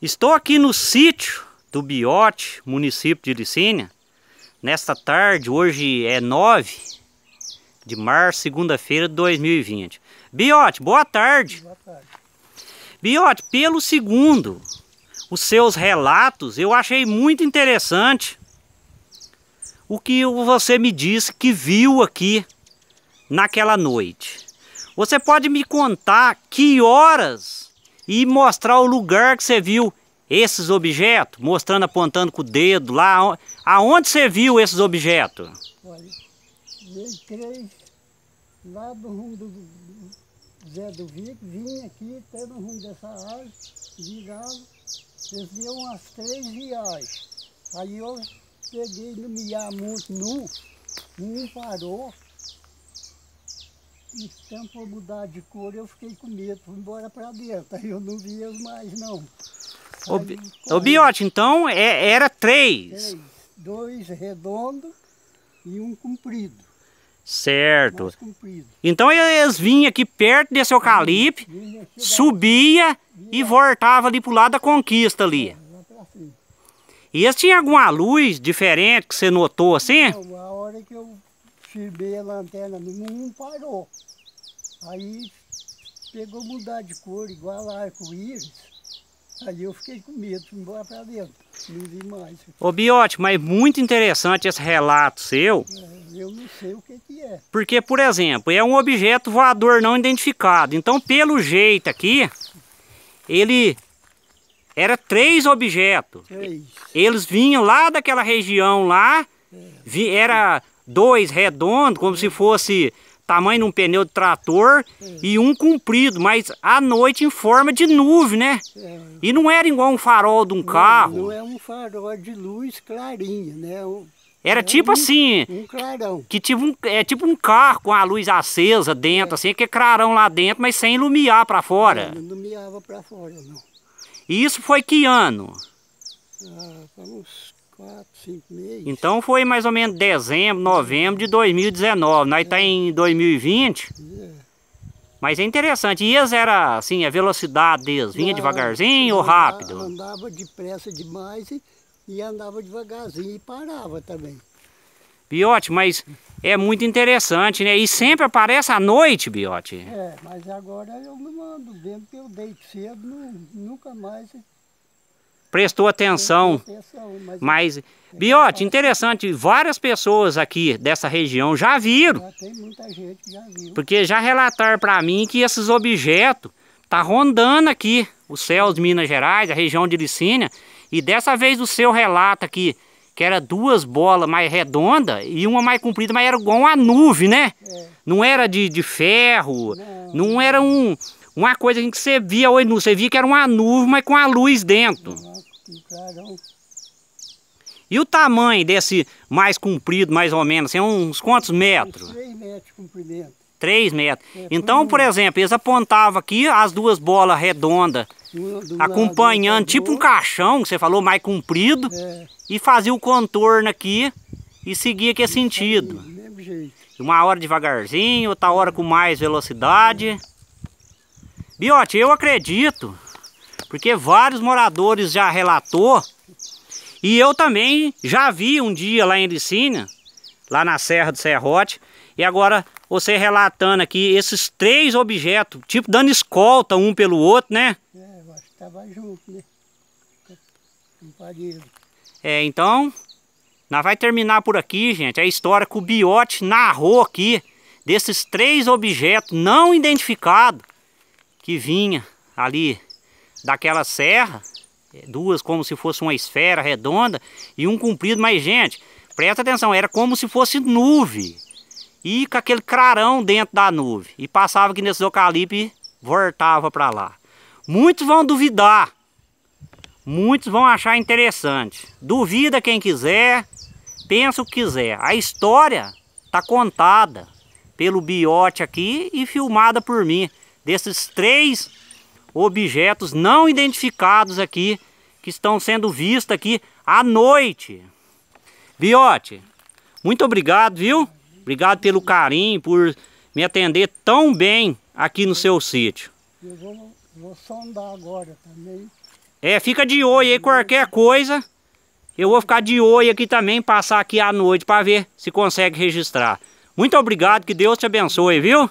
Estou aqui no sítio do Biote, município de Licínia. Nesta tarde, hoje é 9 de março, segunda-feira de 2020. Biote, boa tarde. Boa tarde. Biote, pelo segundo, os seus relatos, eu achei muito interessante o que você me disse que viu aqui naquela noite. Você pode me contar que horas e mostrar o lugar que você viu esses objetos, mostrando, apontando com o dedo lá, aonde você viu esses objetos? Olha, eu entrei lá do rumo do, Zé do Vico, vim aqui até no rumo dessa área, virava, eles deu umas três viagens. Aí eu peguei no Miamonte nu, um parou, Tempo mudar de cor, eu fiquei com medo, fui embora para dentro, aí eu não via mais não. Ô, Biote, então é, era três. três. Dois redondos e um comprido. Certo. Comprido. Então eles vinham aqui perto desse eucalipto, subia e voltava ali pro lado da conquista ali. É, e eles tinham alguma luz diferente que você notou assim? Não, a hora que eu firmei a lanterna numa, não parou. Aí pegou mudar de cor, igual arco-íris. Aí eu fiquei com medo, fui embora para dentro. Não vi mais. Ô Biótico, mas muito interessante esse relato seu. É, eu não sei o que, que é. Porque, por exemplo, é um objeto voador não identificado. Então, pelo jeito aqui, ele era três objetos. Três. Eles vinham lá daquela região lá, é. vi, era dois redondos, como se fosse tamanho de um pneu de trator, e um comprido, mas à noite em forma de nuvem, né? É. E não era igual um farol de um não, carro. Não é um farol de luz clarinha, né? É era é tipo um, assim. Um clarão. Que tipo um, é tipo um carro com a luz acesa dentro, é. assim, que é clarão lá dentro, mas sem iluminar para fora. É, não, não iluminava para fora, não. E isso foi que ano? Ah, uns quatro, cinco meses. Então foi mais ou menos dezembro, novembro de 2019. Nós está é. em 2020. É. Mas é interessante. E eles era assim, a velocidade deles? Vinha não, devagarzinho ou rápido? Andava depressa demais e, e andava devagarzinho e parava também. Biote, mas é muito interessante, né? E sempre aparece à noite, Biote. É, mas agora eu não ando vendo, que eu deito cedo, nunca mais prestou atenção. Mas, Biote, interessante, várias pessoas aqui dessa região já viram. Porque já relataram para mim que esses objetos tá rondando aqui os céus de Minas Gerais, a região de Licínia. E dessa vez o seu relato aqui, que era duas bolas mais redondas e uma mais comprida, mas era igual uma nuvem, né? É. Não era de, de ferro, não. não era um, uma coisa que você via hoje, você via que era uma nuvem, mas com a luz dentro. E o tamanho desse mais comprido, mais ou menos, assim, é uns quantos metros? 3 metros de comprimento. 3 metros. É, então, por exemplo, eles apontavam aqui as duas bolas redondas, acompanhando, tipo um caixão, que você falou, mais comprido, é. e fazia o contorno aqui e seguia aquele sentido. Aí, mesmo jeito. Uma hora devagarzinho, outra hora com mais velocidade. É. Biote, eu acredito porque vários moradores já relatou e eu também já vi um dia lá em Licínia, lá na Serra do Serrote, e agora você relatando aqui esses três objetos, tipo dando escolta um pelo outro, né? É, eu acho que tava junto, né? Comparado. É, então, nós vai terminar por aqui, gente, a história que o Biote narrou aqui, desses três objetos não identificados que vinha ali daquela serra, duas como se fosse uma esfera redonda e um comprido, mas gente, presta atenção, era como se fosse nuvem. E com aquele crarão dentro da nuvem. E passava aqui nesses eucaliptos e voltava para lá. Muitos vão duvidar. Muitos vão achar interessante. Duvida quem quiser, pensa o que quiser. A história tá contada pelo biote aqui e filmada por mim. Desses três objetos não identificados aqui, que estão sendo vistos aqui à noite. Biote, muito obrigado, viu? Obrigado pelo carinho, por me atender tão bem aqui no seu sítio. Eu vou, vou sondar agora também. É, fica de olho aí qualquer coisa. Eu vou ficar de olho aqui também, passar aqui à noite para ver se consegue registrar. Muito obrigado, que Deus te abençoe, viu?